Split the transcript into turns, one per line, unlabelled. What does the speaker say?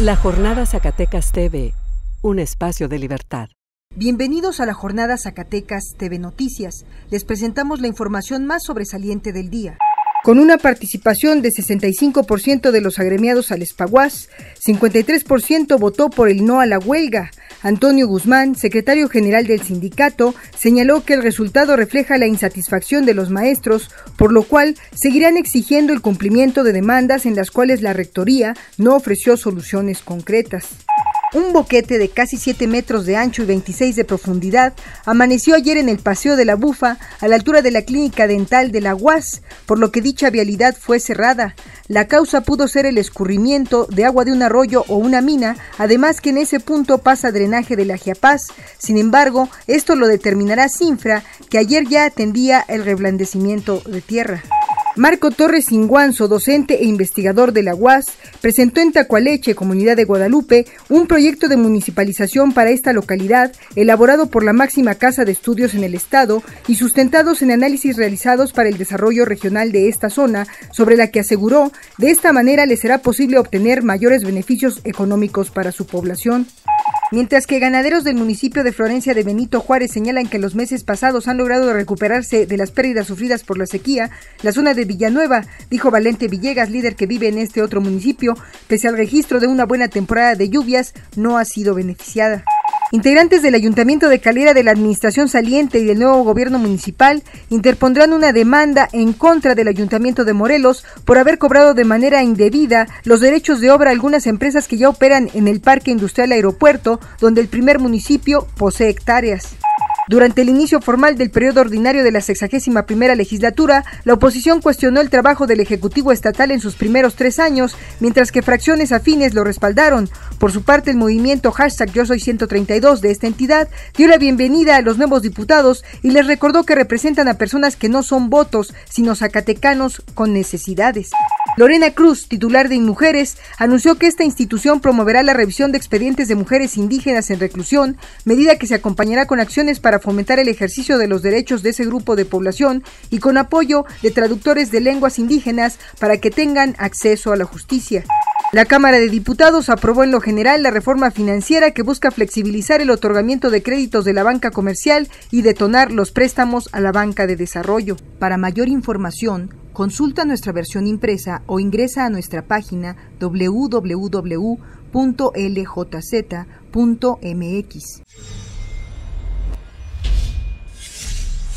La Jornada Zacatecas TV, un espacio de libertad. Bienvenidos a la Jornada Zacatecas TV Noticias. Les presentamos la información más sobresaliente del día con una participación de 65% de los agremiados al Espaguaz, 53% votó por el no a la huelga. Antonio Guzmán, secretario general del sindicato, señaló que el resultado refleja la insatisfacción de los maestros, por lo cual seguirán exigiendo el cumplimiento de demandas en las cuales la Rectoría no ofreció soluciones concretas. Un boquete de casi 7 metros de ancho y 26 de profundidad amaneció ayer en el Paseo de la Bufa, a la altura de la clínica dental de la UAS, por lo que dicha vialidad fue cerrada. La causa pudo ser el escurrimiento de agua de un arroyo o una mina, además que en ese punto pasa drenaje de la Giapaz. Sin embargo, esto lo determinará Sinfra, que ayer ya atendía el reblandecimiento de tierra. Marco Torres Inguanzo, docente e investigador de la UAS, presentó en Tacualeche, comunidad de Guadalupe, un proyecto de municipalización para esta localidad elaborado por la máxima casa de estudios en el estado y sustentados en análisis realizados para el desarrollo regional de esta zona, sobre la que aseguró de esta manera le será posible obtener mayores beneficios económicos para su población. Mientras que ganaderos del municipio de Florencia de Benito Juárez señalan que los meses pasados han logrado recuperarse de las pérdidas sufridas por la sequía, la zona de Villanueva, dijo Valente Villegas, líder que vive en este otro municipio, pese al registro de una buena temporada de lluvias, no ha sido beneficiada. Integrantes del Ayuntamiento de Calera de la Administración Saliente y del nuevo gobierno municipal interpondrán una demanda en contra del Ayuntamiento de Morelos por haber cobrado de manera indebida los derechos de obra a algunas empresas que ya operan en el Parque Industrial Aeropuerto, donde el primer municipio posee hectáreas. Durante el inicio formal del periodo ordinario de la 61 legislatura, la oposición cuestionó el trabajo del Ejecutivo Estatal en sus primeros tres años, mientras que fracciones afines lo respaldaron. Por su parte, el movimiento hashtag Yo Soy 132 de esta entidad dio la bienvenida a los nuevos diputados y les recordó que representan a personas que no son votos, sino zacatecanos con necesidades. Lorena Cruz, titular de Inmujeres, anunció que esta institución promoverá la revisión de expedientes de mujeres indígenas en reclusión, medida que se acompañará con acciones para fomentar el ejercicio de los derechos de ese grupo de población y con apoyo de traductores de lenguas indígenas para que tengan acceso a la justicia. La Cámara de Diputados aprobó en lo general la reforma financiera que busca flexibilizar el otorgamiento de créditos de la banca comercial y detonar los préstamos a la banca de desarrollo. Para mayor información, consulta nuestra versión impresa o ingresa a nuestra página www.ljz.mx.